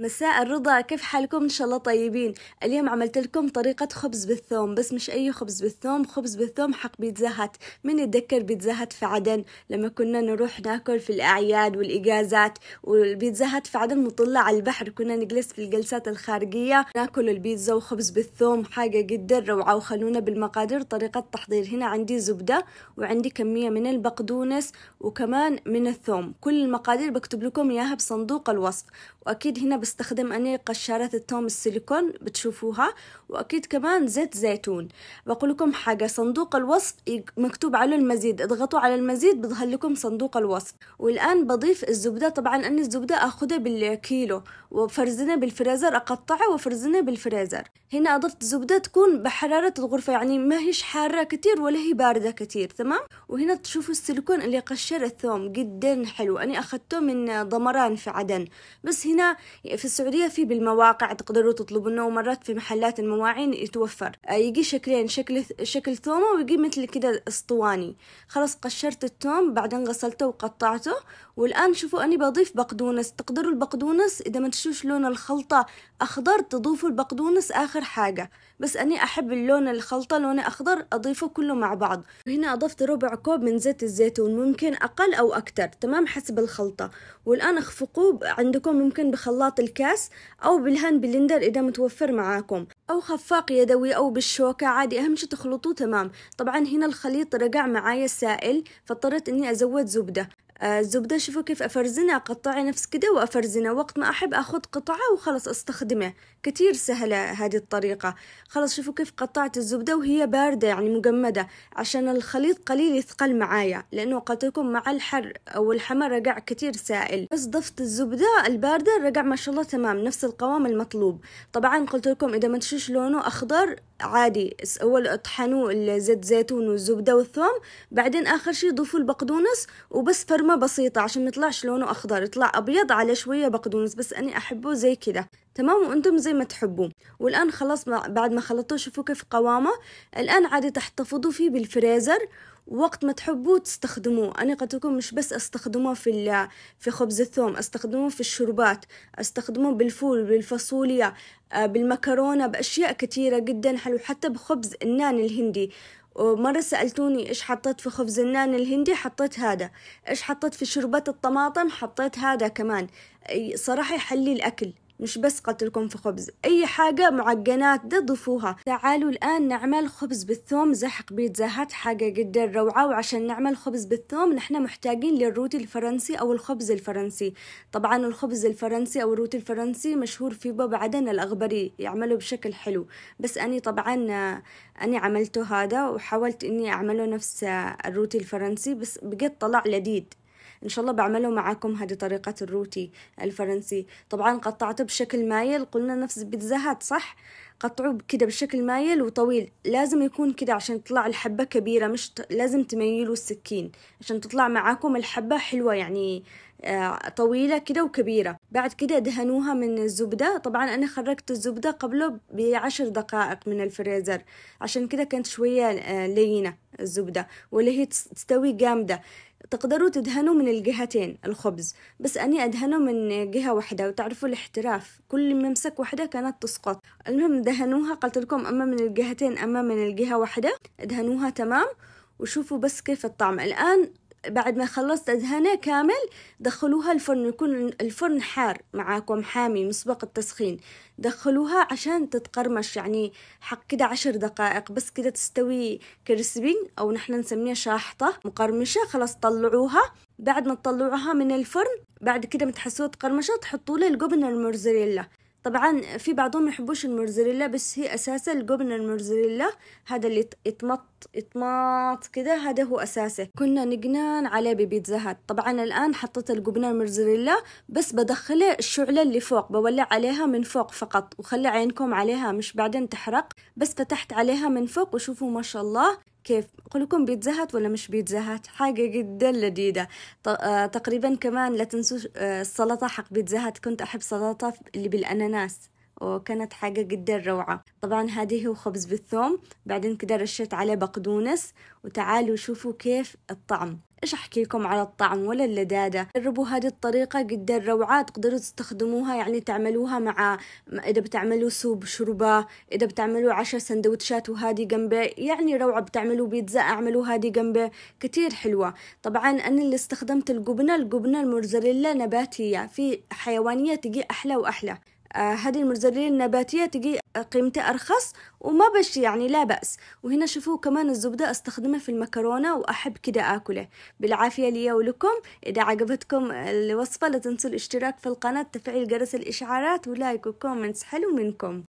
مساء الرضا كيف حالكم ان شاء الله طيبين اليوم عملت لكم طريقة خبز بالثوم بس مش اي خبز بالثوم خبز بالثوم حق بيتزا هات من يتذكر بيتزا هات في عدن لما كنا نروح ناكل في الاعياد والاجازات والبيتزا هات في عدن مطلة على البحر كنا نجلس في الجلسات الخارجية ناكل البيتزا وخبز بالثوم حاجة جدا روعة وخلونا بالمقادير طريقة تحضير هنا عندي زبدة وعندي كمية من البقدونس وكمان من الثوم كل المقادير بكتب لكم اياها بصندوق الوصف واكيد هنا بستخدم أني قشارات التوم السيليكون بتشوفوها وأكيد كمان زيت زيتون بقول لكم حاجة صندوق الوصف مكتوب عليه المزيد اضغطوا على المزيد بظهر لكم صندوق الوصف والآن بضيف الزبدة طبعا أني الزبدة أخدها بالكيلو وفرزنا بالفريزر أقطعها وفرزنها بالفريزر هنا أضفت زبدة تكون بحرارة الغرفة يعني ما هيش حارة كتير ولا هي باردة كتير تمام وهنا تشوفوا السيليكون اللي قشر الثوم جدا حلو أنا أخدته من ضمران في عدن بس هنا في السعودية في بالمواقع تقدروا تطلبونه ومرات في محلات المواعين يتوفر آه، يجي شكلين شكل شكل ثومة ويجي مثل كده اسطواني خلاص قشرت الثوم بعدين غسلته وقطعته والآن شوفوا أني بضيف بقدونس تقدروا البقدونس إذا ما تشوش لون الخلطة أخضر تضيفوا البقدونس آخر حاجة بس أني أحب اللون الخلطة لونه أخضر أضيفه كله مع بعض وهنا أضفت ربع كوب من زيت الزيتون ممكن أقل أو أكتر تمام حسب الخلطة والآن اخفقوه عندكم ممكن بخلاط الكاس أو بالهان بلندر إذا متوفر معاكم أو خفاق يدوي أو بالشوكة عادي أهم شي تخلطوه تمام طبعا هنا الخليط رجع معايا سائل فاضطريت إني أزود زبدة الزبدة شوفوا كيف أفرزنها أقطعها نفس كده وأفرزنها وقت ما أحب أخذ قطعة وخلص أستخدمه كتير سهلة هذه الطريقة خلص شوفوا كيف قطعت الزبدة وهي باردة يعني مجمدة عشان الخليط قليل يثقل معايا لأنه قلت لكم مع الحر أو الحمى رقع كتير سائل بس ضفت الزبدة الباردة رجع ما شاء الله تمام نفس القوام المطلوب طبعا قلت لكم إذا ما تشوش لونه أخضر عادي اول اطحنوا الزيت زيتون والزبده والثوم بعدين اخر شي ضيفوا البقدونس وبس فرمه بسيطه عشان ما يطلعش لونه اخضر يطلع ابيض على شويه بقدونس بس اني احبه زي كده تمام وانتم زي ما تحبوا والان خلاص بعد ما خلطتوه شوفوا كيف قوامه الان عادي تحتفظوا فيه بالفريزر وقت ما تحبوه تستخدموه أنا قد تكون مش بس أستخدموه في في خبز الثوم أستخدموه في الشربات أستخدموه بالفول بالفاصوليا آه، بالمكرونة بأشياء كثيرة جدا حلو حتى بخبز النان الهندي ومرة سألتوني إيش حطيت في خبز النان الهندي حطيت هذا إيش حطيت في شربات الطماطم حطيت هذا كمان صراحة يحلي الأكل مش بس قتلكم في خبز أي حاجة معجنات ده ضيفوها تعالوا الآن نعمل خبز بالثوم زحق بيتزا هات حاجة جدا روعة وعشان نعمل خبز بالثوم نحن محتاجين للروتي الفرنسي أو الخبز الفرنسي طبعا الخبز الفرنسي أو الروتي الفرنسي مشهور في باب عدن الأغبري يعمله بشكل حلو بس أني طبعا أني عملته هذا وحاولت أني أعمله نفس الروتي الفرنسي بس بجد طلع لذيذ إن شاء الله بعمله معاكم هذه طريقة الروتي الفرنسي طبعا قطعته بشكل مايل قلنا نفس هات صح قطعوه كده بشكل مايل وطويل لازم يكون كده عشان تطلع الحبة كبيرة مش ت... لازم تميلوا السكين عشان تطلع معاكم الحبة حلوة يعني آه، طويلة كده وكبيرة بعد كده دهنوها من الزبدة طبعا أنا خرجت الزبدة قبله بعشر دقائق من الفريزر عشان كده كانت شوية آه، لينة الزبدة واللي هي تستوي جامدة تقدروا تدهنوا من الجهتين الخبز بس أني أدهنه من جهة واحدة وتعرفوا الاحتراف كل ممسك واحدة كانت تسقط المهم دهنوها قلت لكم أما من الجهتين أما من الجهة واحدة دهنوها تمام وشوفوا بس كيف الطعم الآن بعد ما خلصت أدهنه كامل دخلوها الفرن يكون الفرن حار معاكم حامي مسبق التسخين دخلوها عشان تتقرمش يعني حق كده عشر دقائق بس كده تستوي كريسبين أو نحن نسميها شاحطة مقرمشة خلاص طلعوها بعد ما تطلعوها من الفرن بعد كده متحسوها تقرمشة تحطوا لها الجبن الموزاريلا طبعا في بعضهم ما يحبوش المرزريلا بس هي اساسا الجبن المرزريلا هذا اللي يتمط يتمط كده هذا هو اساسه كنا نجنان عليه ببيتزا هات طبعا الان حطيت الجبن المرزريلا بس بدخله الشعله اللي فوق بولع عليها من فوق فقط وخلي عينكم عليها مش بعدين تحرق بس فتحت عليها من فوق وشوفوا ما شاء الله كيف أقول لكم بيتزا هات ولا مش بيتزا هات حاجة جدا لذيذة آه، تقريبا كمان لا تنسوا آه، السلطة حق بيتزا هات كنت أحب سلطة اللي بالأناناس وكانت حاجة جدا روعة طبعا هذه هو خبز بالثوم بعدين كده رشيت عليه بقدونس وتعالوا شوفوا كيف الطعم ايش احكي لكم على الطعم ولا اللذاذة جربوا هذه الطريقة جدا روعة تقدروا تستخدموها يعني تعملوها مع اذا بتعملوا سوب شوربة اذا بتعملوا عشاء سندوتشات وهذه جنبه يعني روعة بتعملوا بيتزا اعملوا هذه جنبه كتير حلوة طبعا انا اللي استخدمت الجبنة الجبنة المرزريلا نباتية في حيوانية تجي احلى واحلى آه، هذه آه الموزاريلا النباتية تجي قيمته أرخص وما بش يعني لا بأس وهنا شوفوا كمان الزبدة أستخدمها في المكرونة وأحب كده أكله بالعافية لي ولكم إذا عجبتكم الوصفة لا تنسوا الاشتراك في القناة تفعيل جرس الإشعارات ولايك وكومنتس حلو منكم